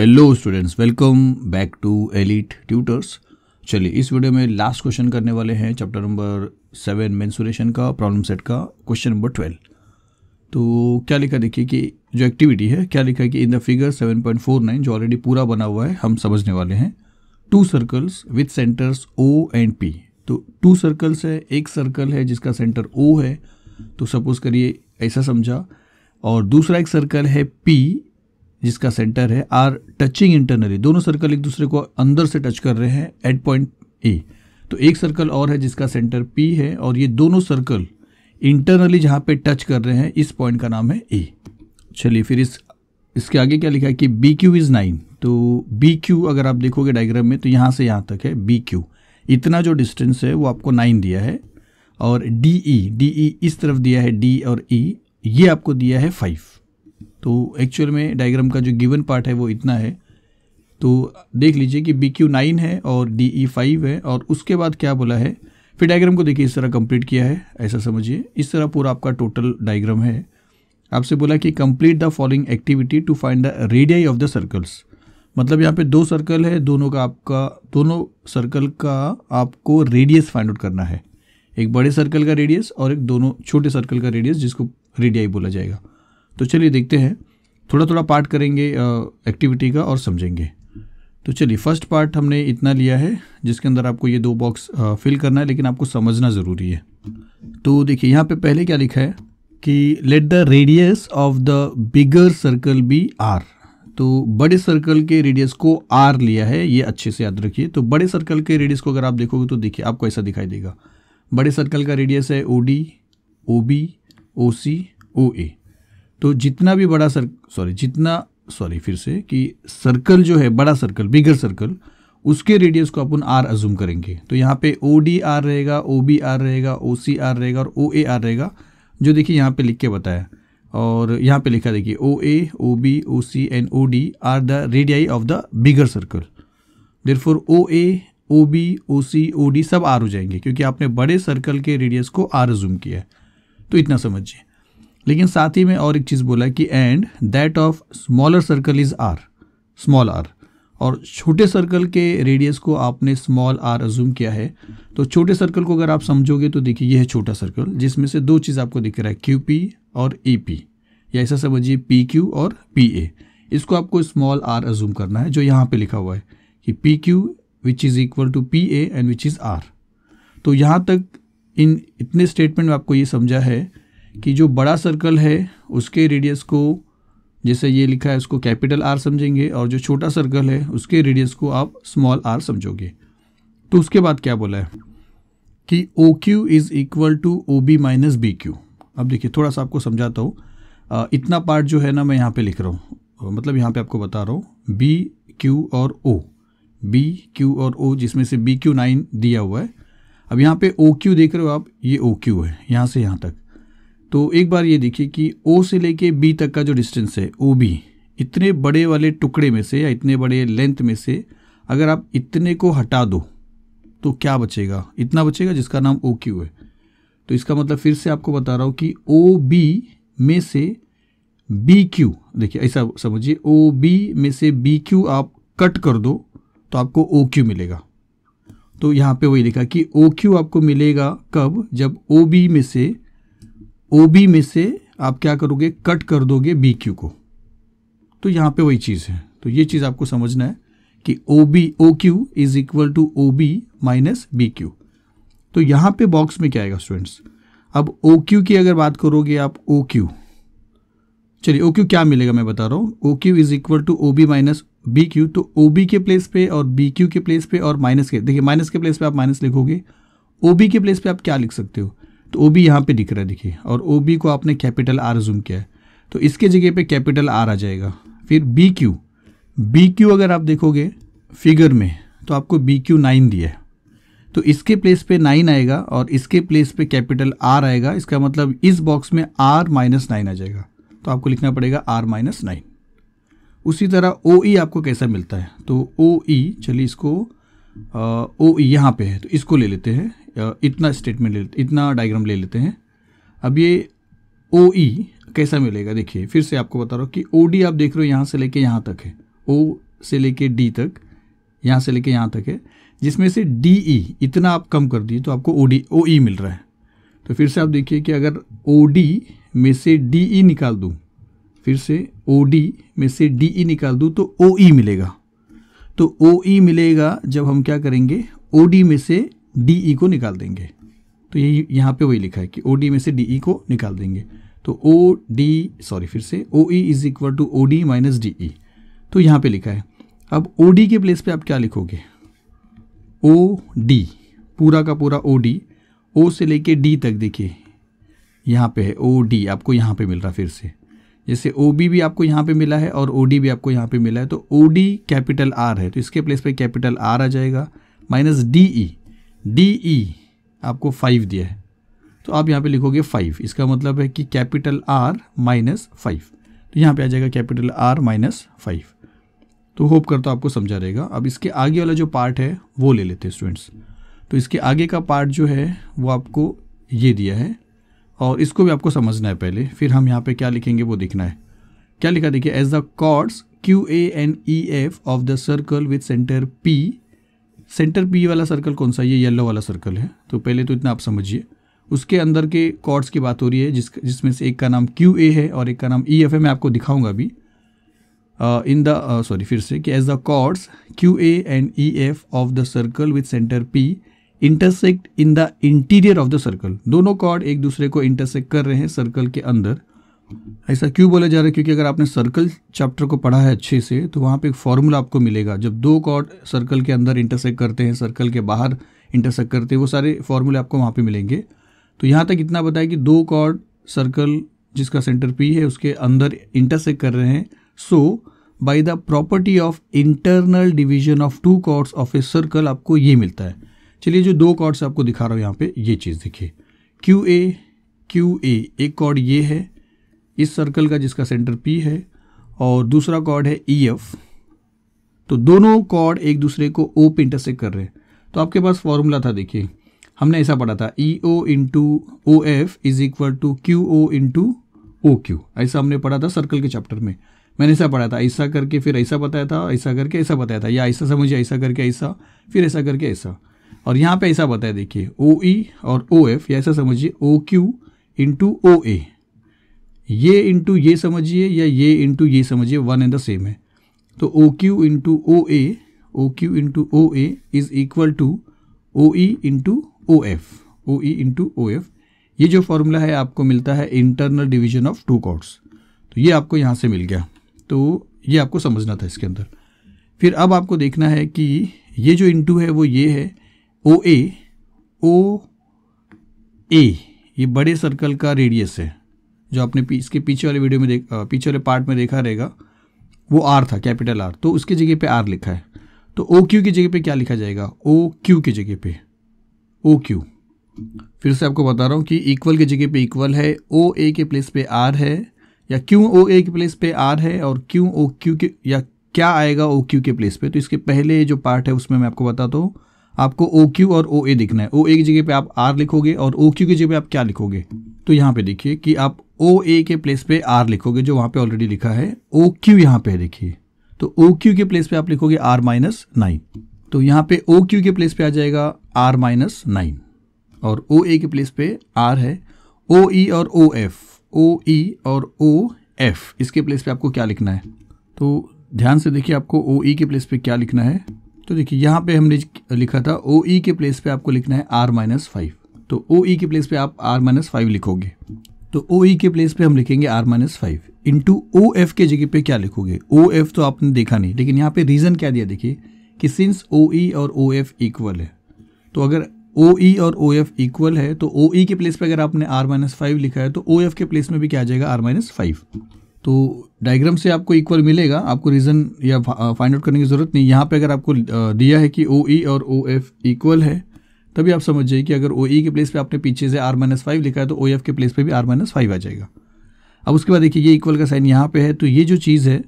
hello students welcome back to Elite Tutors चलिए इस वीडियो में लास्ट क्वेश्चन करने वाले हैं चैप्टर नंबर सेवन मेंसुरेशन का प्रॉब्लम सेट का क्वेश्चन नंबर ट्वेल्व तो क्या लिखा देखिए कि जो एक्टिविटी है क्या लिखा है कि in the figure seven point four nine जो ऑलरेडी पूरा बना हुआ है हम समझने वाले हैं two circles with centres O and P तो टू सर्कल्स है एक सर्कल है जिसका सेंटर ओ है तो सपोज़ करिए ऐसा समझा और दूसरा एक सर्कल है पी जिसका सेंटर है आर टचिंग इंटरनली दोनों सर्कल एक दूसरे को अंदर से टच कर रहे हैं एट पॉइंट ए तो एक सर्कल और है जिसका सेंटर पी है और ये दोनों सर्कल इंटरनली जहाँ पे टच कर रहे हैं इस पॉइंट का नाम है ए चलिए फिर इस इसके आगे क्या लिखा है कि बी क्यू इज़ नाइन तो बी क्यू अगर आप देखोगे डायग्राम में तो यहाँ से यहाँ तक है बी क्यू इतना जो डिस्टेंस है वो आपको नाइन दिया है और डी ई डी ई इस तरफ दिया है डी और ई e, ये आपको दिया है फाइव तो एक्चुअल में डायग्राम का जो गिवन पार्ट है वो इतना है तो देख लीजिए कि बी क्यू नाइन है और डी ई फाइव है और उसके बाद क्या बोला है फिर डायग्राम को देखिए इस तरह कंप्लीट किया है ऐसा समझिए इस तरह पूरा आपका टोटल डायग्राम है आपसे बोला कि complete the following activity to find the radii of the circles मतलब यहाँ पे दो सर्कल है दोनों का आपका दोनों सर्कल का आपको रेडियस फाइंड आउट करना है एक बड़े सर्कल का रेडियस और एक दोनों छोटे सर्कल का रेडियस जिसको रेडियाई बोला जाएगा तो चलिए देखते हैं थोड़ा थोड़ा पार्ट करेंगे एक्टिविटी का और समझेंगे तो चलिए फर्स्ट पार्ट हमने इतना लिया है जिसके अंदर आपको ये दो बॉक्स फिल करना है लेकिन आपको समझना ज़रूरी है तो देखिए यहाँ पे पहले क्या लिखा है कि let the radius of the bigger circle be R तो बड़े सर्कल के रेडियस को आर लिया है ये अच्छे से याद रखिए तो बड़े सर्कल के रेडियस को अगर आप देखोगे तो देखिए आपको ऐसा दिखाई देगा बड़े सर्कल का रेडियस है O D O B O C ओ ए तो जितना भी बड़ा सर सॉरी जितना सॉरी फिर से कि सर्कल जो है बड़ा सर्कल बिगर सर्कल उसके रेडियस को अपन आर अजूम करेंगे तो यहाँ पे ओ डी आर रहेगा ओ बी आर रहेगा ओ सी आर रहेगा और ओ ए आर रहेगा जो देखिए यहाँ पे लिख के बताया और यहाँ पे लिखा देखिए O A O B O C and O D are the radii of the bigger circle therefore O A O B O C O D सब आर हो जाएंगे क्योंकि आपने बड़े सर्कल के रेडियस को आर जूम किया है तो इतना समझिए लेकिन साथ ही में और एक चीज़ बोला कि and that of smaller circle is r small R और छोटे सर्कल के रेडियस को आपने स्मॉल आर अज्यूम किया है तो छोटे सर्कल को अगर आप समझोगे तो देखिए यह है छोटा सर्कल जिसमें से दो चीज़ आपको दिख रहा है क्यू पी और ए e पी या ऐसा समझिए पी क्यू और पी ए इसको आपको स्मॉल आर अज्यूम करना है जो यहाँ पे लिखा हुआ है कि P Q which is equal to P A and which is R तो यहाँ तक इन इतने स्टेटमेंट में आपको ये समझा है कि जो बड़ा सर्कल है उसके रेडियस को जैसे ये लिखा है उसको कैपिटल आर समझेंगे और जो छोटा सर्कल है उसके रेडियस को आप स्मॉल आर समझोगे तो उसके बाद क्या बोला है कि O Q is equal to O B minus B Q अब देखिए थोड़ा सा आपको समझाता हूँ इतना पार्ट जो है ना मैं यहाँ पे लिख रहा हूँ मतलब यहाँ पे आपको बता रहा हूँ बी क्यू और ओ बी क्यू और ओ जिसमें से बी क्यू नाइन दिया हुआ है अब यहाँ पे ओ क्यू देख रहे हो आप ये ओ क्यू है यहाँ से यहाँ तक तो एक बार ये देखिए कि ओ से लेके बी तक का जो डिस्टेंस है ओ बी इतने बड़े वाले टुकड़े में से या इतने बड़े लेंथ में से अगर आप इतने को हटा दो तो क्या बचेगा इतना बचेगा जिसका नाम ओ क्यू है तो इसका मतलब फिर से आपको बता रहा हूँ कि ओ बी में से बी क्यू देखिए ऐसा समझिए ओ बी में से बी क्यू आप कट कर दो तो आपको ओ क्यू मिलेगा तो यहाँ पे वही लिखा कि ओ क्यू आपको मिलेगा कब जब ओ बी में से ओ बी में से आप क्या करोगे कट कर दोगे बी क्यू को तो यहाँ पे वही चीज़ है तो ये चीज़ आपको समझना है कि O B O Q is equal to O B minus B Q तो यहाँ पे बॉक्स में क्या आएगा स्टूडेंट्स अब ओ क्यू की अगर बात करोगे आप ओ क्यू चलिए ओ क्यू क्या मिलेगा मैं बता रहा हूँ O Q is equal to O B minus B Q तो ओ बी के प्लेस पे और बी क्यू के प्लेस पे और माइनस के देखिए माइनस के प्लेस पे आप माइनस लिखोगे ओ बी के प्लेस पे आप क्या लिख सकते हो तो ओ बी यहाँ पर दिख रहा है देखिए और ओ बी को आपने कैपिटल आर जूम किया है तो इसके जगह पे कैपिटल आर आ जाएगा फिर बी क्यू बी क्यू अगर आप देखोगे फिगर में तो आपको बी क्यू नाइन दिया है तो इसके प्लेस पे नाइन आएगा और इसके प्लेस पे कैपिटल आर आएगा इसका मतलब इस बॉक्स में आर माइनस नाइन आ जाएगा तो आपको लिखना पड़ेगा आर माइनस नाइन उसी तरह ओ ई e आपको कैसा मिलता है तो ओ ई e, चलिए इसको ओ ई e यहाँ पे है तो इसको ले लेते हैं इतना स्टेटमेंट ले इतना डायग्राम ले लेते हैं अब ये ओ ई e कैसा मिलेगा देखिए फिर से आपको बता रहा हूँ कि ओ डी आप देख रहे हो यहाँ से लेके यहाँ तक है ओ से लेके डी तक यहाँ से लेके यहाँ तक है जिसमें से डी ई e, इतना आप कम कर दिए तो आपको ओ डी ओ ई मिल रहा है तो फिर से आप देखिए कि अगर ओ डी में से डी ई e निकाल दूँ फिर से ओ डी में से डी ई निकाल दूँ तो ओ ई मिलेगा तो ओ ई मिलेगा जब हम क्या करेंगे ओ डी में से डी ई e को निकाल देंगे तो यही यहाँ पे वही लिखा है कि ओ डी में से डी ई e को निकाल देंगे तो ओ डी सॉरी फिर से O E is equal to O D minus D E तो यहाँ पे लिखा है अब ओ डी के प्लेस पे आप क्या लिखोगे ओ डी पूरा का पूरा ओ डी ओ से लेके डी तक देखिए यहाँ पे है ओ डी आपको यहाँ पे मिल रहा फिर से जैसे ओ बी भी आपको यहाँ पे मिला है और ओ डी भी आपको यहाँ पे मिला है तो ओ डी कैपिटल आर है तो इसके प्लेस पे कैपिटल आर आ जाएगा minus D E D E e, आपको फाइव दिया है तो आप यहाँ पे लिखोगे फाइव इसका मतलब है कि कैपिटल आर माइनस फाइव तो यहाँ पे आ जाएगा कैपिटल आर माइनस फाइव तो होप करता हूँ आपको समझा रहेगा अब इसके आगे वाला जो पार्ट है वो ले लेते हैं स्टूडेंट्स तो इसके आगे का पार्ट जो है वो आपको ये दिया है और इसको भी आपको समझना है पहले फिर हम यहाँ पर क्या लिखेंगे वो देखना है क्या लिखा देखिए as the chords Q A and E F of the circle with centre P centre P वाला सर्कल कौन सा ये येलो वाला सर्कल है तो पहले तो इतना आप समझिए उसके अंदर के कॉर्ड्स की बात हो रही है जिस जिसमें से एक का नाम क्यू ए है और एक का नाम ई e एफ है मैं आपको दिखाऊंगा अभी इन द सॉरी फिर से कि as the chords Q A and E F of the circle with centre P intersect in the interior of the circle दोनों कॉर्ड एक दूसरे को इंटरसेक्ट कर रहे हैं सर्कल के अंदर ऐसा क्यों बोला जा रहा है क्योंकि अगर आपने सर्कल चैप्टर को पढ़ा है अच्छे से तो वहाँ पे एक फॉर्मूला आपको मिलेगा जब दो कॉर्ड सर्कल के अंदर इंटरसेक्ट करते हैं सर्कल के बाहर इंटरसेक्ट करते हैं वो सारे फॉर्मूले आपको वहाँ पे मिलेंगे तो यहाँ तक इतना बताया कि दो कॉर्ड सर्कल जिसका सेंटर पी है उसके अंदर इंटरसेक्ट कर रहे हैं so by the property of internal division of two chords of a circle आपको ये मिलता है चलिए जो दो कॉर्ड्स आपको दिखा रहा हूँ यहाँ पर ये चीज़ देखिए क्यू ए क्यू ए एक कॉर्ड ये है इस सर्कल का जिसका सेंटर पी है और दूसरा कॉर्ड है ई e एफ तो दोनों कॉर्ड एक दूसरे को ओ पे इंटरसेक्ट कर रहे हैं तो आपके पास फॉर्मूला था देखिए हमने ऐसा पढ़ा था E O into O F is equal to Q O into O Q ऐसा हमने पढ़ा था सर्कल के चैप्टर में मैंने ऐसा पढ़ा था ऐसा करके फिर ऐसा बताया था ऐसा करके ऐसा बताया था या ऐसा समझिए ऐसा करके ऐसा फिर ऐसा करके ऐसा और यहाँ पे ऐसा बताया देखिए ओ ई e और ओ एफ या ऐसा समझिए ओ क्यू इंटू ओ ए ये इंटू ये समझिए या ये इंटू ये समझिए वन एंड द सेम है तो O Q into O A O Q into O A is equal to O E into O F O E into O F ये जो फॉर्मूला है आपको मिलता है internal division of two chords तो ये आपको यहाँ से मिल गया तो ये आपको समझना था इसके अंदर फिर अब आपको देखना है कि ये जो इंटू है वो ये है ओ ए ओ ए ये बड़े सर्कल का रेडियस है जो आपने इसके पीछे वाले वीडियो में देख पीछे वाले पार्ट में देखा रहेगा वो आर था कैपिटल आर तो उसकी जगह पे आर लिखा है तो ओ क्यू की जगह पे क्या लिखा जाएगा ओ क्यू की जगह पे ओ क्यू फिर से आपको बता रहा हूँ कि इक्वल की जगह पे इक्वल है ओ ए के प्लेस पे आर है या क्यों ओ ए के प्लेस पे आर है और क्यों ओ क्यू के या क्या आएगा ओ क्यू के प्लेस पे तो इसके पहले जो पार्ट है उसमें मैं आपको बताता हूँ आपको ओ क्यू और ओ ए दिखना है ओ ए की जगह पे आप आर लिखोगे और ओ क्यू की जगह पे आप क्या लिखोगे तो यहाँ पे देखिए कि आप ओ ए के प्लेस पे आर लिखोगे जो वहां पे ऑलरेडी लिखा है ओ क्यू यहां पे देखिए तो ओ क्यू के प्लेस पे आप लिखोगे आर माइनस नाइन तो यहां पे ओ क्यू के प्लेस पे आ जाएगा आर माइनस नाइन और ओ ए के प्लेस पे आर है ओ ई e और ओ एफ ओ ई और ओ एफ इसके प्लेस पे आपको क्या लिखना है तो ध्यान से देखिए आपको ओ ई e के प्लेस पे क्या लिखना है तो देखिए यहां पे हमने लिखा था ओ ई e के प्लेस पे आपको लिखना है आर माइनस फाइव तो ओ ई के प्लेस पे आप आर माइनस फाइव लिखोगे तो ओ ई e के प्लेस पे हम लिखेंगे R minus five into O F के जगह पे क्या लिखोगे ओ एफ तो आपने देखा नहीं लेकिन यहाँ पे रीज़न क्या दिया देखिए कि सिंस ओ ई और ओ एफ इक्वल है तो अगर ओ ई e और ओ एफ इक्वल है तो ओ ई e के प्लेस पे अगर आपने आर माइनस फाइव लिखा है तो ओ एफ के प्लेस में भी क्या आ जाएगा आर माइनस फाइव तो डायग्राम से आपको इक्वल मिलेगा आपको रीज़न या फाइंड आउट uh, करने की ज़रूरत नहीं यहाँ पे अगर आपको uh, दिया है कि ओ ई और ओ एफ इक्वल है तभी आप समझ जाइए कि अगर ओ ई e के प्लेस पे आपने पीछे से आर माइनस फाइव लिखा है तो ओ एफ के प्लेस पे भी आर माइनस फाइव आ जाएगा अब उसके बाद देखिए ये इक्वल का साइन यहाँ पे है तो ये जो चीज़ है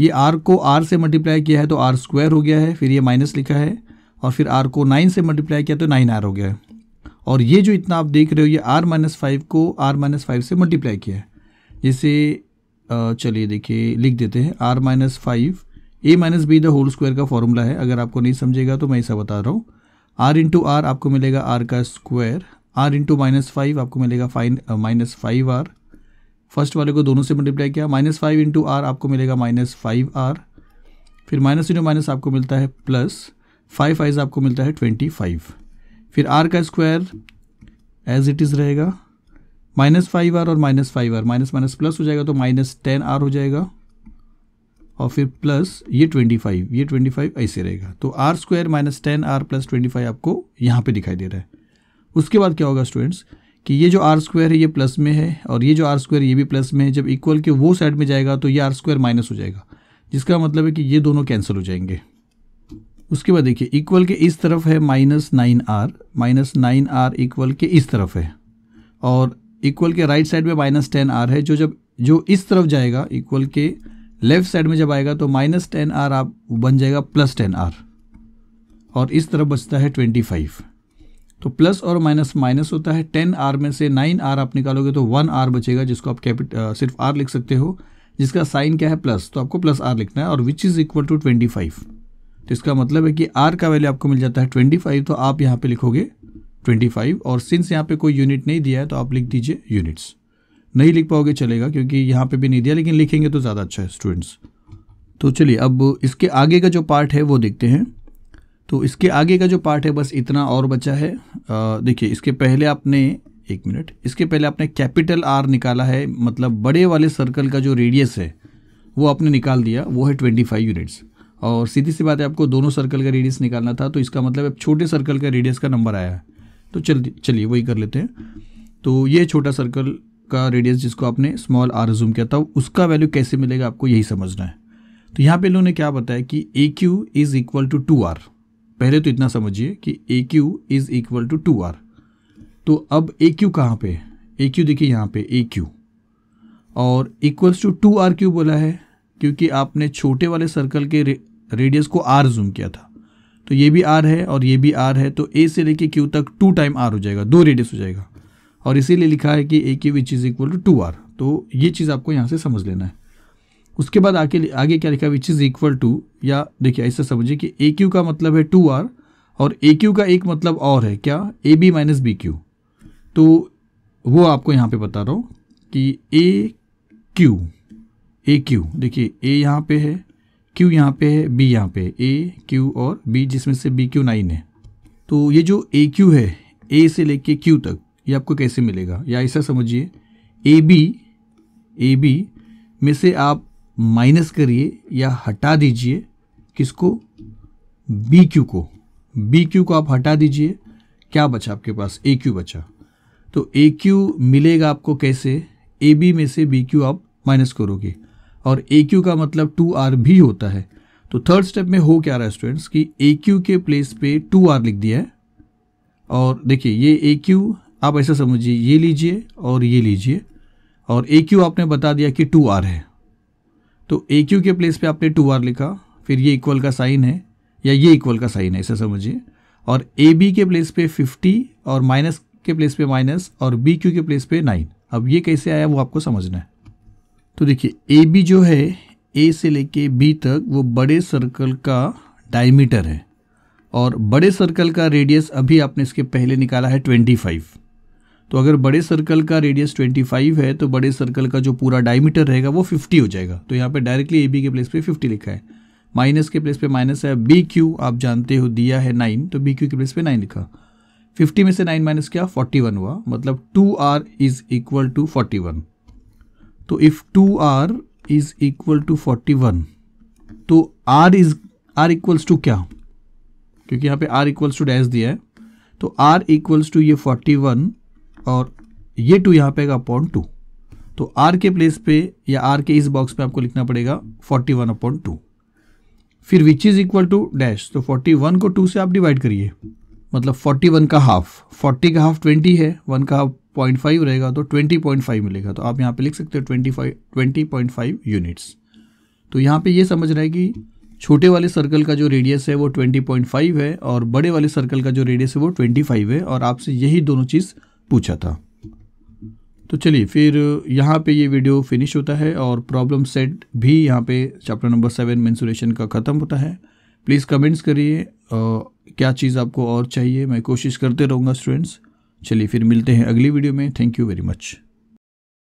ये आर को आर से मल्टीप्लाई किया है तो आर स्क्वायर हो गया है फिर ये माइनस लिखा है और फिर आर को नाइन से मल्टीप्लाई किया तो नाइन आर हो गया है और ये जो इतना आप देख रहे हो ये आर माइनस फाइव को आर माइनस फाइव से मल्टीप्लाई किया है जैसे चलिए देखिए लिख देते हैं R minus five A minus B the whole square का फॉर्मूला है अगर आपको नहीं समझेगा तो मैं ऐसा बता रहा हूँ आर इंटू आर आपको मिलेगा आर का square R into minus five आपको मिलेगा five minus five R first वाले को दोनों से मल्टीप्लाई किया माइनस फाइव इंटू आर आपको मिलेगा माइनस फाइव आर फिर माइनस इंटू माइनस आपको मिलता है प्लस फाइव फाइव आपको मिलता है ट्वेंटी फाइव फिर आर का स्क्वायर एज इट इज़ रहेगा माइनस फाइव आर और minus five R minus minus plus हो जाएगा तो माइनस टेन आर हो जाएगा और फिर प्लस ये 25 ये 25 ऐसे रहेगा तो R square minus ten R plus twenty आपको यहाँ पे दिखाई दे रहा है उसके बाद क्या होगा स्टूडेंट्स कि ये जो आर स्क्वायर है ये प्लस में है और ये जो आर स्क्वायर ये भी प्लस में है जब इक्वल के वो साइड में जाएगा तो ये आर स्क्वायर माइनस हो जाएगा जिसका मतलब है कि ये दोनों कैंसिल हो जाएंगे उसके बाद देखिए इक्वल के इस तरफ है minus nine R minus nine R equal के इस तरफ है और इक्वल के राइट साइड में माइनस टेन आर है जो जब जो इस तरफ जाएगा इक्वल के लेफ्ट साइड में जब आएगा तो माइनस टेन आर आप बन जाएगा प्लस टेन आर और इस तरफ बचता है ट्वेंटी फाइव तो प्लस और माइनस माइनस होता है टेन आर में से नाइन आर आप निकालोगे तो वन आर बचेगा जिसको आप कैपिट सिर्फ आर लिख सकते हो जिसका साइन क्या है प्लस तो आपको प्लस आर लिखना है और which is equal to twenty five तो इसका मतलब है कि आर का वैल्यू आपको मिल जाता है ट्वेंटी फाइव तो आप यहाँ पे लिखोगे ट्वेंटी फाइव और सिंस यहाँ पे कोई यूनिट नहीं दिया है तो आप लिख दीजिए यूनिट्स नहीं लिख पाओगे चलेगा क्योंकि यहाँ पे भी नहीं दिया लेकिन लिखेंगे तो ज़्यादा अच्छा है स्टूडेंट्स तो चलिए अब इसके आगे का जो पार्ट है वो देखते हैं तो इसके आगे का जो पार्ट है बस इतना और बचा है देखिए इसके पहले आपने एक मिनट इसके पहले आपने कैपिटल आर निकाला है मतलब बड़े वाले सर्कल का जो रेडियस है वो आपने निकाल दिया वो है ट्वेंटी फाइव यूनिट्स और सीधी सी बात है आपको दोनों सर्कल का रेडियस निकालना था तो इसका मतलब अब छोटे सर्कल का रेडियस का नंबर आया है तो चल चलिए वही कर लेते हैं तो ये छोटा सर्कल का रेडियस जिसको आपने स्मॉल आर जूम किया था उसका वैल्यू कैसे मिलेगा आपको यही समझना है तो यहाँ पे इन्होंने क्या बताया कि A Q is equal to two R पहले तो इतना समझिए कि A Q is equal to two R तो अब ए क्यू कहाँ पे ए क्यू देखिए यहाँ पे ए क्यू और equals to two R Q बोला है क्योंकि आपने छोटे वाले सर्कल के रे, रेडियस को आर जूम किया था तो ये भी आर है और ये भी आर है तो ए से लेके क्यू तक टू टाइम आर हो जाएगा दो रेडियस हो जाएगा और इसीलिए लिखा है कि ए की which is equal to two R तो ये चीज़ आपको यहाँ से समझ लेना है उसके बाद आगे आगे क्या लिखा है विच इज़ इक्वल टू या देखिए ऐसा समझिए कि ए क्यू का मतलब है टू आर और ए क्यू का एक मतलब और है क्या A B minus B Q तो वो आपको यहाँ पे बता रहा हूँ कि ए क्यू ए क्यू देखिए ए यहाँ पे है क्यू यहाँ पे है बी यहाँ पे ए क्यू और बी जिसमें से बी क्यू नाइन है तो ये जो ए क्यू है ए से लेके क्यू तक ये आपको कैसे मिलेगा या ऐसा समझिए ए बी ए बी में से आप माइनस करिए या हटा दीजिए किसको बी क्यू को बी क्यू को आप हटा दीजिए क्या बचा आपके पास ए क्यू बचा तो ए क्यू मिलेगा आपको कैसे ए बी में से बी क्यू आप माइनस करोगे और ए क्यू का मतलब टू आर भी होता है तो थर्ड स्टेप में हो क्या रहा है स्टूडेंट्स कि ए क्यू के प्लेस पे टू आर लिख दिया है और देखिए ये ए क्यू आप ऐसा समझिए ये लीजिए और ये लीजिए और ए क्यू आपने बता दिया कि टू आर है तो ए क्यू के प्लेस पे आपने टू आर लिखा फिर ये इक्वल का साइन है या ये इक्वल का साइन है ऐसा समझिए और ए बी के प्लेस पे फिफ्टी और माइनस के प्लेस पे माइनस और बी क्यू के प्लेस पे नाइन अब ये कैसे आया वो आपको समझना है तो देखिए ए बी जो है ए से लेके बी तक वो बड़े सर्कल का डायमीटर है और बड़े सर्कल का रेडियस अभी आपने इसके पहले निकाला है ट्वेंटी फाइव तो अगर बड़े सर्कल का रेडियस 25 है तो बड़े सर्कल का जो पूरा डायमीटर रहेगा वो 50 हो जाएगा तो यहाँ पे डायरेक्टली ए बी के प्लेस पे 50 लिखा है माइनस के प्लेस पे माइनस है बी क्यू आप जानते हो दिया है नाइन तो बी क्यू के प्लेस पे नाइन लिखा फिफ्टी में से नाइन माइनस क्या फोर्टी वन हुआ मतलब two R is equal to forty one तो if two R is equal to forty one तो R is R equals to क्या क्योंकि यहाँ पे आर इक्वल्स टू डैश दिया है तो आर इक्वल्स टू ये फोर्टी वन और ये टू यहाँ पे आएगा अपॉन टू तो आर के प्लेस पे या आर के इस बॉक्स पे आपको लिखना पड़ेगा फोर्टी वन अपॉन टू फिर which is equal to dash तो फोर्टी वन को टू से आप डिवाइड करिए मतलब फोर्टी वन का हाफ फोर्टी का हाफ ट्वेंटी है वन का हाफ पॉइंट फाइव रहेगा तो ट्वेंटी पॉइंट फाइव मिलेगा तो आप यहाँ पे लिख सकते हो twenty five twenty point five units तो यहाँ पे ये समझ रहा है कि छोटे वाले सर्कल का जो रेडियस है वो ट्वेंटी पॉइंट फाइव है और बड़े वाले सर्कल का जो रेडियस है वो ट्वेंटी फाइव है और आपसे यही दोनों चीज़ पूछा था तो चलिए फिर यहाँ पे ये वीडियो फिनिश होता है और प्रॉब्लम सेट भी यहाँ पे चैप्टर नंबर सेवन मेंसुरेशन का ख़त्म होता है प्लीज़ कमेंट्स करिए क्या चीज़ आपको और चाहिए मैं कोशिश करते रहूँगा स्टूडेंट्स चलिए फिर मिलते हैं अगली वीडियो में थैंक यू वेरी मच